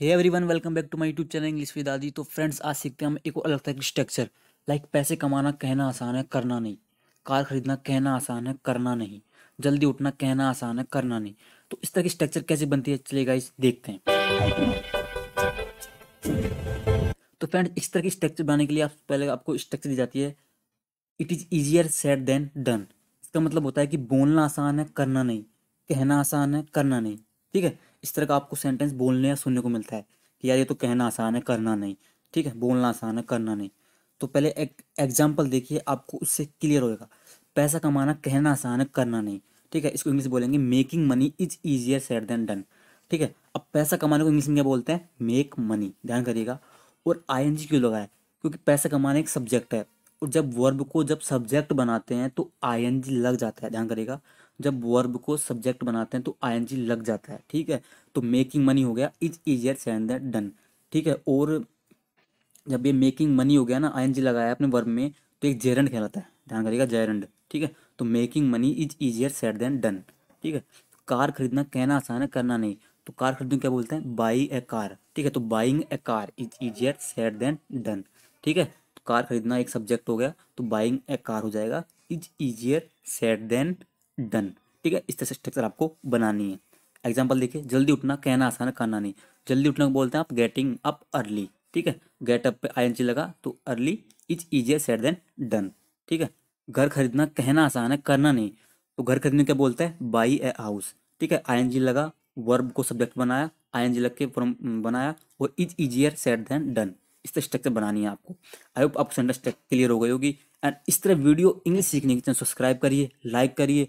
hey everyone welcome back to my YouTube channel English with Aadi तो friends आज सीखते हैं हम एक अलग तरह की स्ट्रक्चर लाइक पैसे कमाना कहना आसान है करना नहीं कार खरीदना कहना आसान है करना नहीं जल्दी उठना कहना आसान है करना नहीं तो इस तरह की स्ट्रक्चर कैसे बनती है चलेगा इस देखते हैं तो फ्रेंड्स इस तरह की स्ट्रक्चर बनाने के लिए आप पहले आपको स्ट्रक्चर दी जाती है it is easier said than done इसका मतलब होता है कि बोलना आसान है करना नहीं कहना आसान है करना नहीं ठीक है इस तरह का आपको सेंटेंस बोलने या सुनने को मिलता है कि यार ये तो कहना आसान है करना नहीं ठीक है बोलना आसान है करना नहीं तो पहले एक एग्जाम्पल देखिए आपको उससे क्लियर होएगा पैसा कमाना कहना आसान है करना नहीं ठीक है इसको इंग्लिश बोलेंगे making money is easier said than done ठीक है अब पैसा कमाने को इंग्लिश में क्या बोलते हैं मेक मनी ध्यान करिएगा और आई एन जी क्यों लगाए क्योंकि पैसा कमाना एक सब्जेक्ट है और जब वर्ब को जब सब्जेक्ट बनाते हैं तो आई एन जी लग जाता है ध्यान करिएगा जब वर्ब को सब्जेक्ट बनाते हैं तो आईएनजी लग जाता है ठीक है तो मेकिंग मनी हो गया is easier said than done ठीक है और जब ये मेकिंग मनी हो गया ना आईएनजी लगाया अपने वर्ब में तो एक जेरंड कहलाता है ध्यान करिएगा जेरंड ठीक है तो making money is easier said than done ठीक है कार खरीदना कहना आसान है करना नहीं तो कार खरीदने क्या बोलते हैं बाई ए कार ठीक है तो buying a car is easier said than done ठीक है तो कार खरीदना एक सब्जेक्ट हो गया तो बाइंग ए कार हो जाएगा is easier said than done ठीक है इस तरह से स्ट्रक्चर आपको बनानी है एग्जाम्पल देखिए जल्दी उठना कहना आसान करना नहीं जल्दी उठना बोलते हैं आप गेटिंग अप अर्ली ठीक है गेट अप पे आई लगा तो early is easier said than done ठीक है घर खरीदना कहना आसान है करना नहीं तो घर खरीदने क्या बोलते हैं बाई ए हाउस ठीक है आई लगा वर्ब को सब्जेक्ट बनाया आई लग के बनाया और is easier said than done इस तरह स्ट्रक्चर बनानी है आपको आई होप आपको स्ट्रक्चर क्लियर हो गई होगी एंड इस तरह वीडियो इंग्लिश सीखने के चैनल सब्सक्राइब करिए लाइक करिए